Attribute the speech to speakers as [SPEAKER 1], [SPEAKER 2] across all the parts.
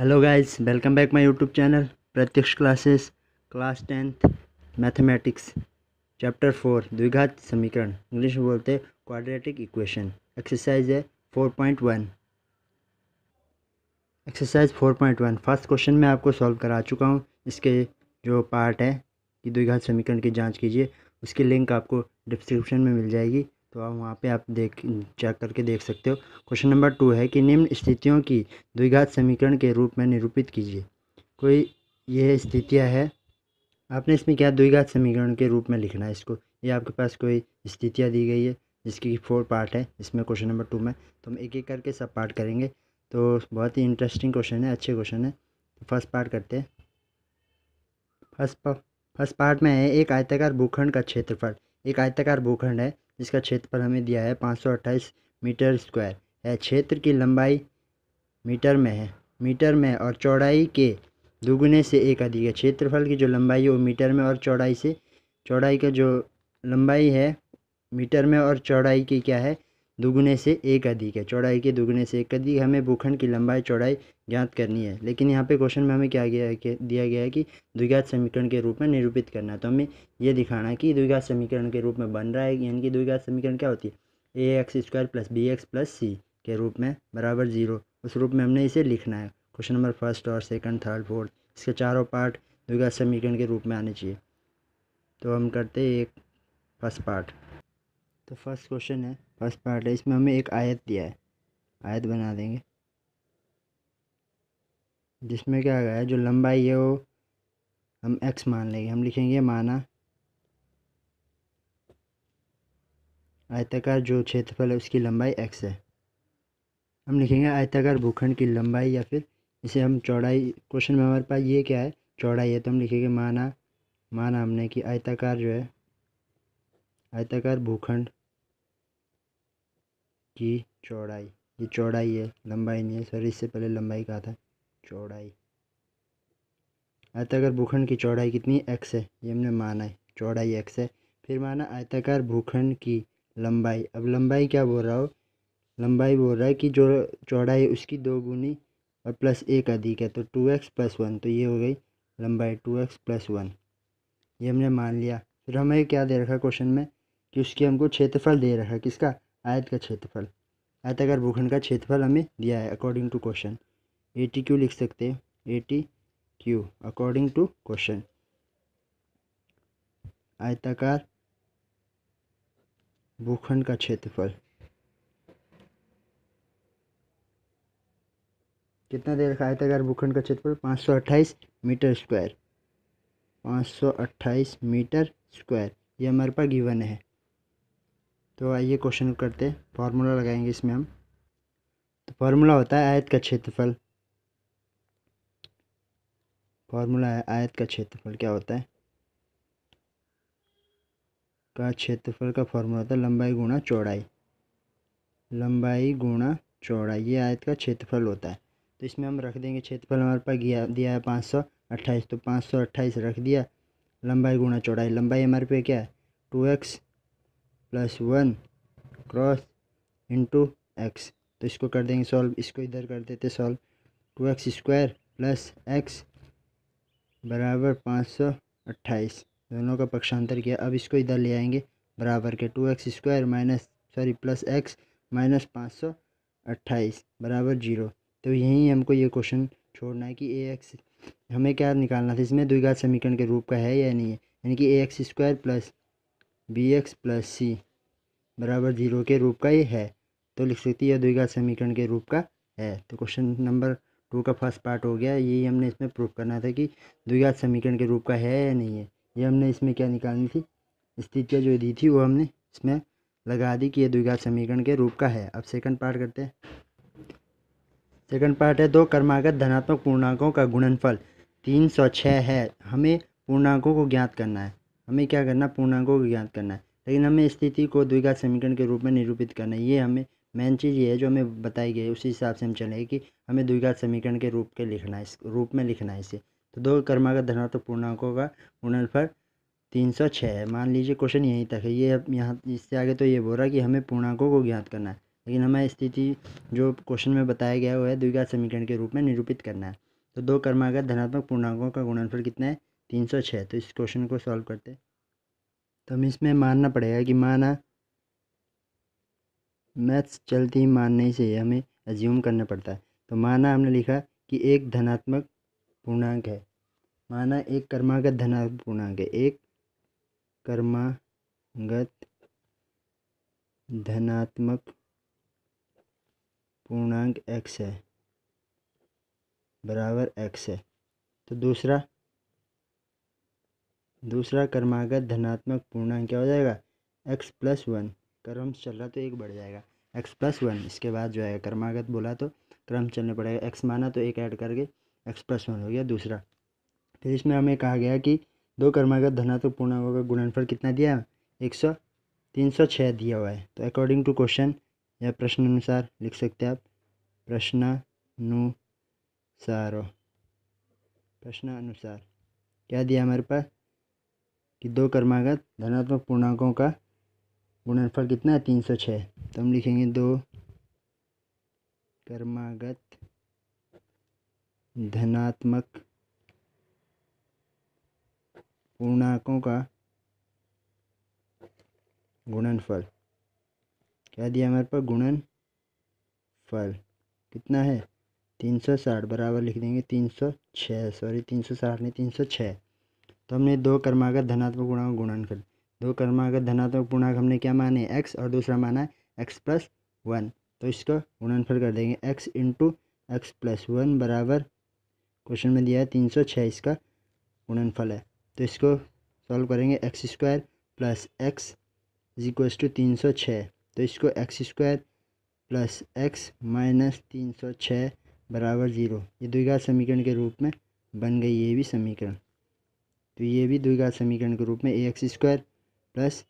[SPEAKER 1] hello guys welcome back my YouTube channel Pratyaksh classes class tenth mathematics chapter four द्विघात समीकरण English में बोलते हैं क्वाड्रेटिक इक्वेशन एक्सरसाइज है four point one exercise four point one first question मैं आपको solve करा चुका हूँ इसके जो पार्ट है कि द्विघात समीकरण की जाँच कीजिए उसकी लिंक आपको डिस्क्रिप्शन में मिल जाएगी तो आप वहाँ पे आप देख चेक करके देख सकते हो क्वेश्चन नंबर टू है कि निम्न स्थितियों की द्विघात समीकरण के रूप में निरूपित कीजिए कोई यह स्थितियाँ है आपने इसमें क्या द्विघात समीकरण के रूप में लिखना है इसको ये आपके पास कोई स्थितियाँ दी गई है जिसकी फोर पार्ट है इसमें क्वेश्चन नंबर टू में तो हम एक एक करके सब पार्ट करेंगे तो बहुत ही इंटरेस्टिंग क्वेश्चन है अच्छे क्वेश्चन है तो फर्स्ट पार्ट करते हैं फर्स्ट फर्स्ट पार्ट में है एक आयताकार भूखंड का क्षेत्रफल एक आयताकार भूखंड है जिसका क्षेत्रफल हमें दिया है पाँच सौ अट्ठाईस मीटर स्क्वायर है क्षेत्र की लंबाई मीटर में है मीटर में और चौड़ाई के दुगुने से एक अधिक है क्षेत्रफल की जो लंबाई है वो मीटर में और चौड़ाई से चौड़ाई का जो लंबाई है मीटर में और चौड़ाई की क्या है दुगुने से एक अधिक है चौड़ाई के दुगुने से एक अधिक हमें भूखंड की लंबाई चौड़ाई ज्ञात करनी है लेकिन यहाँ पे क्वेश्चन में हमें क्या गया है कि दिया गया है कि द्विघात समीकरण के रूप में निरूपित करना है तो हमें यह दिखाना है कि द्विघात समीकरण के रूप में बन रहा है यानी कि द्विघात समीकरण क्या होती है a x square plus b x plus c के रूप में बराबर जीरो उस रूप में हमने इसे लिखना है क्वेश्चन नंबर फर्स्ट और सेकंड थर्ड फोर्थ इसके चारों पार्ट द्विघात समीकरण के रूप में आने चाहिए तो हम करते हैं एक फर्स्ट पार्ट तो फर्स्ट क्वेश्चन है फर्स्ट पार्ट है इसमें हमें एक आयत दिया है आयत बना देंगे जिसमें क्या गया है जो लंबाई है वो हम एक्स मान लेंगे हम लिखेंगे माना आयताकार जो क्षेत्रफल है उसकी लंबाई एक्स है हम लिखेंगे आयताकार भूखंड की लंबाई या फिर इसे हम चौड़ाई क्वेश्चन में हमारे पास ये क्या है चौड़ाई है तो हम लिखेंगे माना माना हमने कि आयताकार जो है आयताकार भूखंड की चौड़ाई ये चौड़ाई है लंबाई नहीं है सॉरी इससे पहले लंबाई कहा था चौड़ाई आयताकार भूखंड की चौड़ाई कितनी एक्स है ये हमने माना है चौड़ाई एक्स है फिर माना आयताकार भूखंड की लंबाई अब लंबाई क्या बोल रहा हो लंबाई बोल रहा है कि जो चौड़ाई उसकी दो गुनी और प्लस एक अधिक है तो टू एक्स प्लस वन तो ये हो गई लंबाई टू एक्स प्लस वन ये हमने मान लिया फिर हमें क्या दे रखा है क्वेश्चन में कि उसकी हमको क्षेत्रफल दे रखा है किसका आयत का क्षेत्रफल आयताकार भूखंड का क्षेत्रफल हमें दिया है according to question A T Q लिख सकते हैं A T Q according to question आयताकार भूखंड का क्षेत्रफल कितना दे रखा आयताकार भूखंड का क्षेत्रफल पाँच सौ अट्ठाईस मीटर स्क्वायर पाँच सौ अट्ठाईस मीटर स्क्वायर ये हमारे पास गिवन है तो आइए क्वेश्चन करते फार्मूला लगाएंगे इसमें हम तो फार्मूला होता है आयत का क्षेत्रफल फार्मूला है आयत का क्षेत्रफल क्या होता है का क्षेत्रफल का फार्मूला होता है लंबाई गुणा चौड़ाई लंबाई गुणा चौड़ाई ये आयत का क्षेत्रफल होता है तो इसमें हम रख देंगे क्षेत्रफल हमारे पास दिया दिया है पाँच सौ अट्ठाईस तो पाँच सौ अट्ठाईस रख दिया लंबाई गुणा चौड़ाई लंबाई हमारे पे क्या है two x plus one cross into x तो इसको कर देंगे सॉल्व इसको इधर कर देते solve two x square plus x बराबर पाँच सौ अट्ठाईस दोनों का पक्षांतर किया अब इसको इधर ले आएंगे बराबर के two x square minus sorry plus x minus पाँच सौ अट्ठाईस बराबर जीरो तो यहीं हमको ये क्वेश्चन छोड़ना है कि ए एक्स हमें क्या निकालना था इसमें द्विघात समीकरण के रूप का है या नहीं है यानी कि a x square plus b x plus c बराबर जीरो के रूप का ही है तो लिख सकती है यह द्विघात समीकरण के रूप का है तो क्वेश्चन नंबर टू का फर्स्ट पार्ट हो गया यही हमने इसमें प्रूफ करना था कि द्विघात समीकरण के रूप का है या नहीं है ये हमने इसमें क्या निकालनी थी स्थितियाँ जो दी थी वो हमने इसमें लगा दी कि यह द्विघात समीकरण के रूप का है अब सेकंड पार्ट करते हैं सेकंड पार्ट है दो कर्मागत धनात्मक पूर्णांकों का गुणनफल तीन सौ छः है हमें पूर्णांकों को ज्ञात करना है हमें क्या करना पूर्णांकों को ज्ञात करना है लेकिन हमें स्थिति को द्विघात समीकरण के रूप में निरूपित करना है ये हमें मेन चीज़ ये है जो हमें बताई गई है उसी हिसाब से हम चलेंगे कि हमें द्विघात समीकरण के रूप के लिखना है इस रूप में लिखना है इसे तो दो कर्मागत धनात्मक पूर्णांकों का गुणनफल तीन सौ छः है मान लीजिए क्वेश्चन यहीं तक है ये अब यहाँ इससे आगे तो ये बोल रहा है कि हमें पूर्णांकों को ज्ञात करना है लेकिन हमें स्थिति जो क्वेश्चन में बताया गया वो है द्विघात समीकरण के रूप में निरूपित करना है तो दो कर्मागत धनात्मक पूर्णांकों का गुणनफल कितना है तीन सौ छः तो इस क्वेश्चन को सॉल्व करते तो हमें इसमें मानना पड़ेगा कि माना मैथ्स चलती ही मानने से हमें एज्यूम करना पड़ता है तो माना हमने लिखा कि एक धनात्मक पूर्णांक है माना एक कर्मागत धनात्मक पूर्णांक है एक कर्मागत धनात्मक पूर्णांक एक्स है बराबर एक्स है तो दूसरा दूसरा कर्मागत धनात्मक पूर्णांक क्या हो जाएगा एक्स प्लस वन क्रम चल रहा तो एक बढ़ जाएगा एक्स प्लस वन इसके बाद जो है कर्मागत बोला तो क्रम चलने पड़ेगा एक्स माना तो एक ऐड करके एक्स प्लस वन हो गया दूसरा फिर इसमें हमें कहा गया कि दो कर्मागत धनात्मक पूर्णांकों का गुणनफल कितना दिया है एक सौ तीन सौ छः दिया हुआ है तो अकॉर्डिंग टू क्वेश्चन या प्रश्न अनुसार लिख सकते हैं आप अनुसार प्रश्न अनुसार क्या दिया हमारे पास कि दो कर्मागत धनात्मक पूर्णांकों का गुणनफल कितना है तीन सौ छः तो हम लिखेंगे दो कर्मागत धनात्मक पूर्णांकों का गुणनफल क्या दिया हमारे पास गुणन फल कितना है तीन सौ साठ बराबर लिख देंगे तीन सौ छः सॉरी तीन सौ साठ नहीं तीन सौ छः तो हमने दो कर्मागत धनात्मक का गुणन कर दो कर्मागत धनात्मक पूर्णांक हमने क्या माने एक्स और दूसरा माना है एक्स प्लस वन तो इसका गुणनफल कर देंगे x into x plus one बराबर क्वेश्चन में दिया है तीन सौ छः इसका गुणनफल है तो इसको सॉल्व करेंगे x square plus x is equals to तीन सौ छः तो इसको x square plus x minus तीन सौ छः बराबर ज़ीरो ये द्विघात समीकरण के रूप में बन गई ये भी समीकरण तो ये भी द्विघात समीकरण के रूप में a x square plus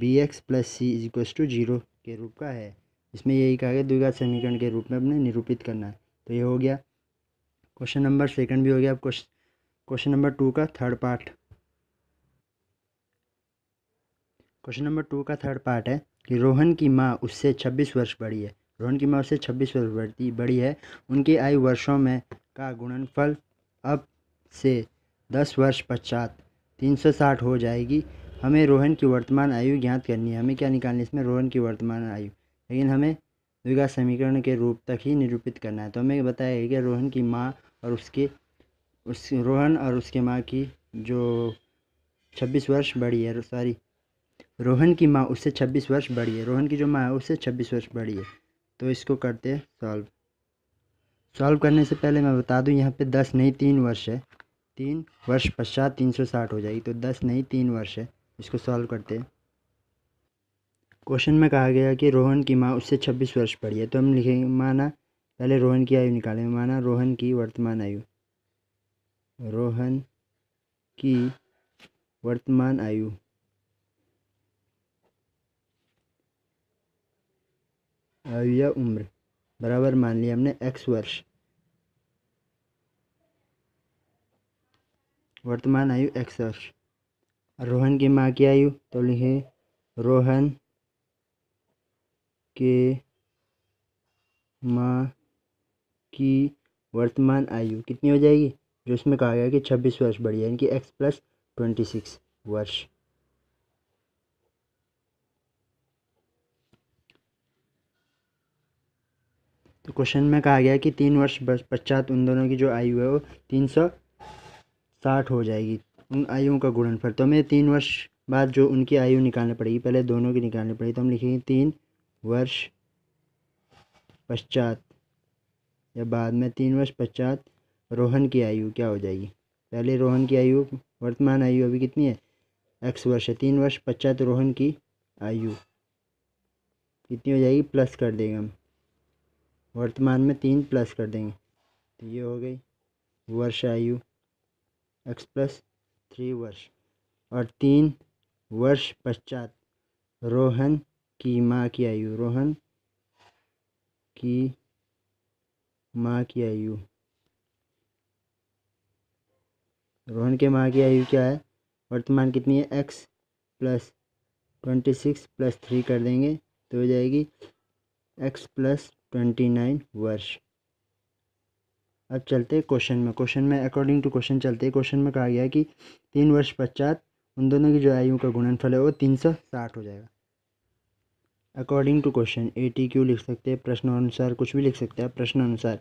[SPEAKER 1] b x plus c is equals to zero के रूप का है इसमें यही कहा गया द्विघात समीकरण के रूप में अपने निरूपित करना है तो ये हो गया क्वेश्चन नंबर सेकंड भी हो गया अब क्वेश्चन नंबर टू का third part question number two का थर्ड पार्ट है कि रोहन की माँ उससे छब्बीस वर्ष बड़ी है रोहन की माँ उससे छब्बीस वर्ष बढ़ती बड़ी है उनकी आयु वर्षों में का गुणनफल अब से दस वर्ष पश्चात तीन सौ साठ हो जाएगी हमें रोहन की वर्तमान आयु ज्ञात करनी है हमें क्या निकालनी है इसमें रोहन की वर्तमान आयु लेकिन हमें द्विघात समीकरण के रूप तक ही निरूपित करना है तो हमें बताया कि रोहन की माँ और उसके उस रोहन और उसके माँ की जो छब्बीस वर्ष बड़ी है सॉरी रोहन की माँ उससे छब्बीस वर्ष बड़ी है रोहन की जो माँ है उससे छब्बीस वर्ष बड़ी है तो इसको करते हैं सॉल्व सॉल्व करने से पहले मैं बता दूं यहाँ पे दस नहीं तीन वर्ष है तीन वर्ष पश्चात तीन सौ साठ हो जाएगी तो दस नहीं तीन वर्ष है इसको सॉल्व करते हैं क्वेश्चन में कहा गया कि रोहन की माँ उससे छब्बीस वर्ष पड़ी है तो हम लिखेंगे माना पहले रोहन की आयु निकालेंगे माना रोहन की वर्तमान आयु रोहन की वर्तमान आयु आयु या उम्र बराबर मान लिया हमने एक्स वर्ष वर्तमान आयु इकसठ रोहन की माँ की आयु तो लिखे रोहन के माँ की वर्तमान आयु कितनी हो जाएगी जो इसमें कहा गया कि छब्बीस वर्ष बढ़ी है इनकी एक्स प्लस ट्वेंटी सिक्स वर्ष तो क्वेश्चन में कहा गया कि तीन वर्ष पश्चात उन दोनों की जो आयु है वो तीन सौ साठ हो जाएगी उन आयुओं का गुणनफल तो हमें तीन वर्ष बाद जो उनकी आयु निकालनी पड़ेगी पहले दोनों की निकालनी पड़ेगी तो हम लिखेंगे तीन वर्ष पश्चात या बाद में तीन वर्ष पश्चात रोहन की आयु क्या हो जाएगी पहले रोहन की आयु वर्तमान आयु अभी कितनी है एक्स वर्ष है तीन वर्ष पश्चात रोहन की आयु कितनी हो जाएगी प्लस कर देंगे हम वर्तमान में तीन प्लस कर देंगे तो ये हो गई वर्ष आयु एक्स प्लस थ्री वर्ष और तीन वर्ष पश्चात रोहन की माँ की आयु रोहन की माँ की आयु रोहन के माँ की आयु क्या है वर्तमान कितनी है x plus twenty six plus three कर देंगे तो हो जाएगी एक्स प्लस ट्वेंटी नाइन वर्ष अब चलते हैं क्वेश्चन में क्वेश्चन में अकॉर्डिंग टू क्वेश्चन चलते हैं क्वेश्चन में कहा गया है कि तीन वर्ष पश्चात उन दोनों की जो आयु का गुणनफल है वो तीन सौ साठ हो जाएगा according to question A T Q लिख सकते हैं प्रश्न अनुसार कुछ भी लिख सकते हैं प्रश्न अनुसार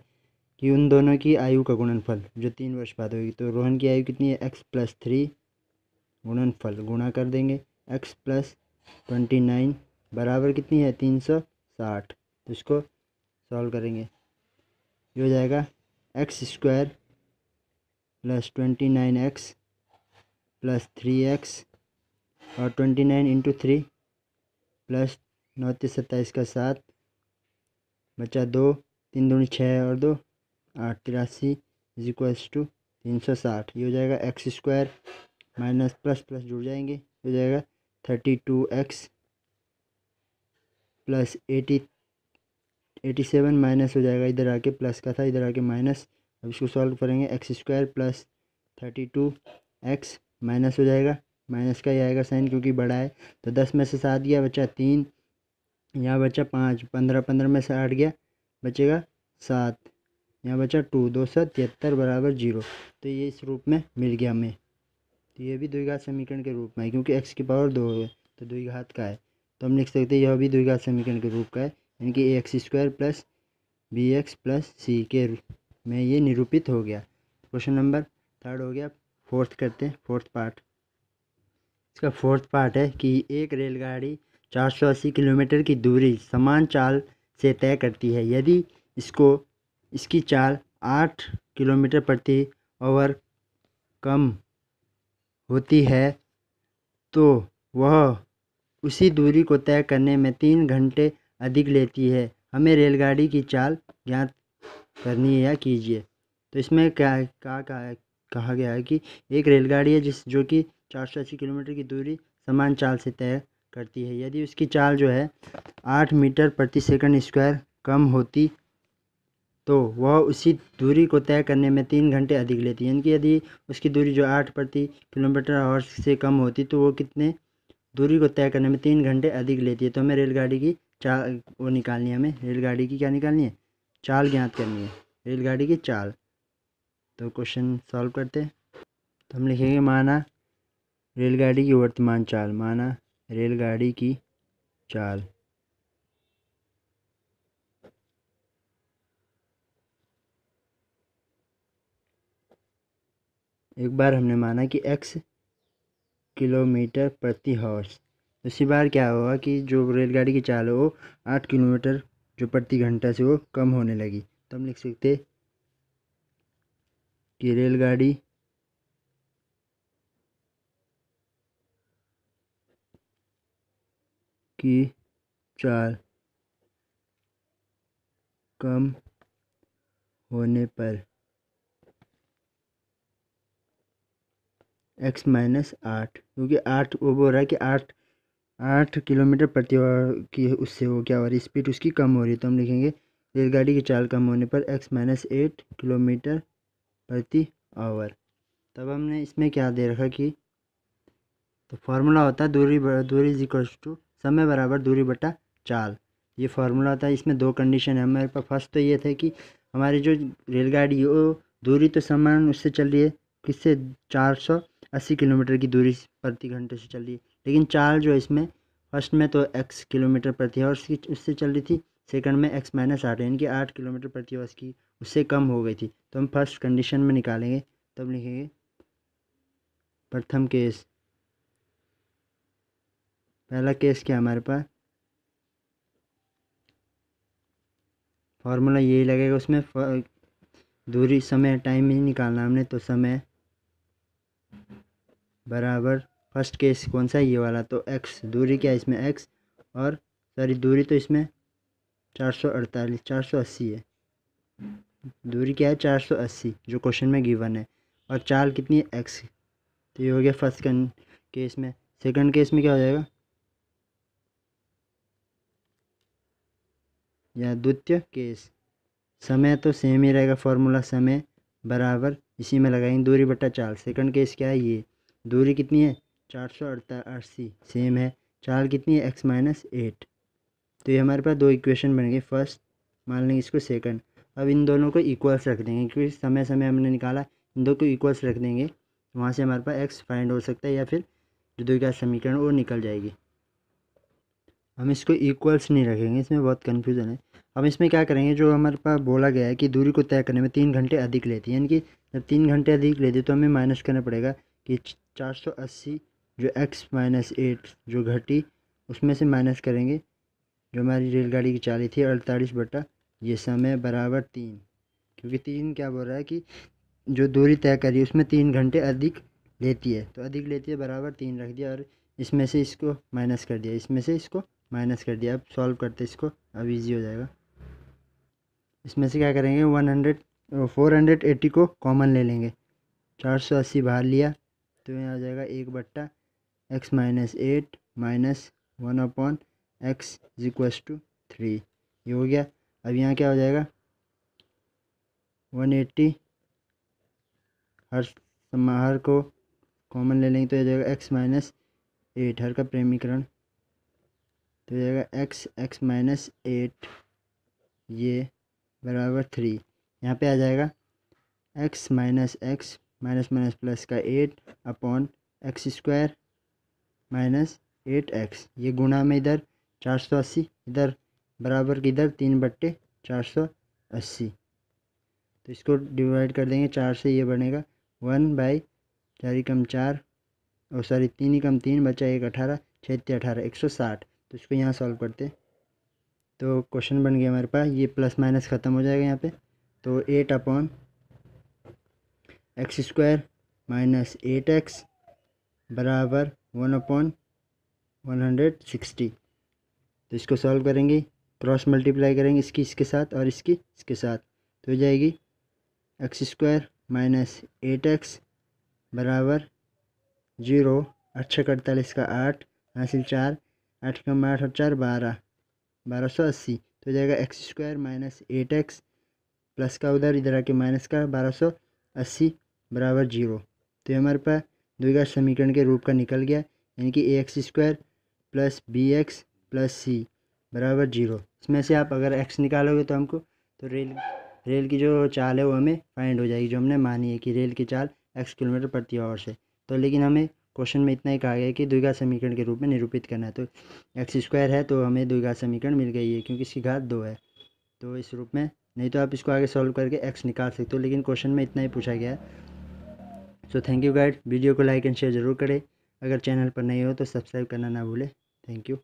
[SPEAKER 1] कि उन दोनों की आयु का गुणनफल जो तीन वर्ष बाद होगी तो रोहन की आयु कितनी है एक्स प्लस थ्री गुणनफल गुणा कर देंगे एक्स प्लस ट्वेंटी नाइन बराबर कितनी है तीन सौ साठ तो इसको सॉल्व करेंगे ये हो जाएगा x square plus twenty nine x plus three x और twenty nine into three plus नौ तीस सत्ताईस का सात बचा दो तीन दूनी छः और दो आठ तिरासी इज इक्वल्स टू तीन सौ साठ ये हो जाएगा x square minus plus plus जुड़ जाएंगे हो जाएगा thirty two x plus eighty eighty seven minus हो जाएगा इधर आके प्लस का था इधर आके माइनस अब इसको सॉल्व करेंगे x square plus thirty two x minus हो जाएगा माइनस का ही आएगा साइन क्योंकि बड़ा है तो दस में से सात गया बच्चा तीन यहाँ बच्चा पाँच पंद्रह पंद्रह में से आठ गया बचेगा सात यहाँ बच्चा टू दो सौ तिहत्तर बराबर जीरो तो ये इस रूप में मिल गया हमें तो ये भी द्विघात समीकरण के रूप में है क्योंकि एक्स की पावर दो है तो द्विघात का है तो हम लिख सकते हैं यह भी द्विघात समीकरण के रूप का है यानी कि a x square plus b x plus c के में ये निरूपित हो गया क्वेश्चन नंबर थर्ड हो गया फोर्थ करते हैं फोर्थ पार्ट इसका फोर्थ पार्ट है कि एक रेलगाड़ी चार सौ अस्सी किलोमीटर की दूरी समान चाल से तय करती है यदि इसको इसकी चाल आठ किलोमीटर प्रति आवर कम होती है तो वह उसी दूरी को तय करने में तीन घंटे अधिक लेती है हमें रेलगाड़ी की चाल ज्ञात करनी है या कीजिए तो इसमें क्या कहा कहा गया है कि एक रेलगाड़ी है जिस जो कि चार सौ अस्सी किलोमीटर की दूरी समान चाल से तय करती है यदि उसकी चाल जो है आठ मीटर प्रति सेकंड स्क्वायर कम होती तो वह उसी दूरी को तय करने में तीन घंटे अधिक लेती है यानी कि यदि उसकी दूरी जो आठ प्रति किलोमीटर और से कम होती तो वो कितने दूरी को तय करने में तीन घंटे अधिक लेती है तो हमें रेलगाड़ी की चाल वो निकालनी है हमें रेलगाड़ी की क्या निकालनी है चाल ज्ञात करनी है रेलगाड़ी की चाल तो क्वेश्चन सॉल्व करते तो हम लिखेंगे माना रेलगाड़ी की वर्तमान चाल माना रेलगाड़ी की चाल एक बार हमने माना कि एक्स किलोमीटर प्रति हॉर्स इसी बार क्या हुआ कि जो रेलगाड़ी की चाल है वो आठ किलोमीटर जो प्रति घंटा से वो कम होने लगी तो हम लिख सकते कि रेलगाड़ी की चाल कम होने पर एक्स माइनस आठ क्योंकि आठ वो बोल रहा है कि आठ आठ किलोमीटर प्रति आवर की उससे वो क्या हो रही स्पीड उसकी कम हो रही है तो हम लिखेंगे रेलगाड़ी की चाल कम होने पर एक्स माइनस एट किलोमीटर प्रति आवर तब हमने इसमें क्या दे रखा कि तो फार्मूला होता है दूरी दूरी इज इक्वल टू समय बराबर दूरी बटा चाल ये फार्मूला होता है इसमें दो कंडीशन है हमारे पास फर्स्ट तो ये थे कि हमारी जो रेलगाड़ी वो दूरी तो समान उससे चल रही है किससे चार सौ अस्सी किलोमीटर की दूरी प्रति घंटे से चल रही है लेकिन चाल जो इसमें फर्स्ट में तो एक्स किलोमीटर प्रति आवर्स उसकी उससे चल रही थी सेकंड में एक्स माइनस आठ यानी कि आठ किलोमीटर प्रति आवर्स की उससे कम हो गई थी तो हम फर्स्ट कंडीशन में निकालेंगे तब लिखेंगे प्रथम केस पहला केस क्या हमारे पास फार्मूला यही लगेगा उसमें दूरी समय टाइम ही निकालना हमने तो समय बराबर फर्स्ट केस कौन सा ये वाला तो एक्स दूरी क्या है इसमें एक्स और सॉरी दूरी तो इसमें चार सौ अड़तालीस चार सौ अस्सी है दूरी क्या है चार सौ अस्सी जो क्वेश्चन में गिवन है और चाल कितनी है एक्स तो ये हो गया फर्स्ट केस में सेकंड केस में क्या हो जाएगा या द्वितीय केस समय तो सेम ही रहेगा फॉर्मूला समय बराबर इसी में लगाएंगे दूरी बटा चाल सेकंड केस क्या है ये दूरी कितनी है चार सौ अड़तासी सेम है चार कितनी है एक्स माइनस एट तो ये हमारे पास दो इक्वेशन बन गए फर्स्ट मान लेंगे इसको सेकंड अब इन दोनों को इक्वल्स रख देंगे क्योंकि समय समय हमने निकाला इन दो को इक्वल्स रख देंगे वहाँ से हमारे पास एक्स फाइंड हो सकता है या फिर जो दो का समीकरण वो निकल जाएगी हम इसको इक्वल्स नहीं रखेंगे इसमें बहुत कन्फ्यूज़न है अब इसमें क्या करेंगे जो हमारे पास बोला गया है कि दूरी को तय करने में तीन घंटे अधिक लेती है यानी कि जब तीन घंटे अधिक लेती है तो हमें माइनस करना पड़ेगा कि चार सौ अस्सी जो एक्स माइनस एट जो घटी उसमें से माइनस करेंगे जो हमारी रेलगाड़ी की चाली थी अड़तालीस बटा ये समय बराबर तीन क्योंकि तीन क्या बोल रहा है कि जो दूरी तय करी उसमें तीन घंटे अधिक लेती है तो अधिक लेती है बराबर तीन रख दिया और इसमें से इसको माइनस कर दिया इसमें से इसको माइनस कर दिया अब सॉल्व करते इसको अब ईजी हो जाएगा इसमें से क्या करेंगे one hundred four hundred eighty को कॉमन ले लेंगे चार सौ अस्सी बाहर लिया तो यहाँ आ जाएगा एक बट्टा x minus eight minus one upon x equals to three ये हो गया अब यहाँ क्या हो जाएगा वन एट्टी हर समाहर को कॉमन ले लेंगे तो हो जाएगा एक्स माइनस एट हर का प्रेमीकरण तो हो जाएगा एक्स एक्स माइनस एट ये बराबर थ्री यहाँ पे आ जाएगा x minus x minus minus plus का eight upon x square minus eight x ये गुणा में इधर चार सौ अस्सी इधर बराबर की इधर तीन बट्टे चार सौ अस्सी तो इसको डिवाइड कर देंगे चार से ये बनेगा वन बाई चार ही कम चार और सॉरी तीन ही कम तीन बचा एक अठारह छत्ती अठारह एक सौ साठ तो इसको यहाँ सॉल्व करते तो क्वेश्चन बन गया हमारे पास ये प्लस माइनस ख़त्म हो जाएगा यहाँ पे तो eight upon x square minus eight x बराबर one upon one hundred sixty तो इसको सॉल्व करेंगे क्रॉस मल्टीप्लाई करेंगे इसकी इसके साथ और इसकी इसके साथ तो हो जाएगी x square minus eight x बराबर जीरो अट्ठक अड़तालीस का आठ हासिल चार आठ कम आठ और चार बारह बारह सौ अस्सी तो हो जाएगा x square minus eight x plus का उधर इधर आके माइनस का बारह सौ अस्सी बराबर जीरो तो ये हमारे पास द्विघात समीकरण के रूप का निकल गया यानी कि a x square plus b x plus c बराबर जीरो इसमें से आप अगर एक्स निकालोगे तो हमको तो रेल रेल की जो चाल है वो हमें फाइंड हो जाएगी जो हमने मानी है कि रेल की चाल एक्स किलोमीटर प्रति आवर से तो लेकिन हमें क्वेश्चन में इतना ही कहा गया कि द्विघात समीकरण के रूप में निरूपित करना है तो एक्स स्क्वायर है तो हमें द्विघात समीकरण मिल गई है क्योंकि इसकी घात दो है तो इस रूप में नहीं तो आप इसको आगे सॉल्व करके एक्स निकाल सकते हो लेकिन क्वेश्चन में इतना ही पूछा गया है so thank you guide video को लाइक एंड शेयर ज़रूर करें अगर चैनल पर नए हो तो सब्सक्राइब करना ना भूलें थैंक यू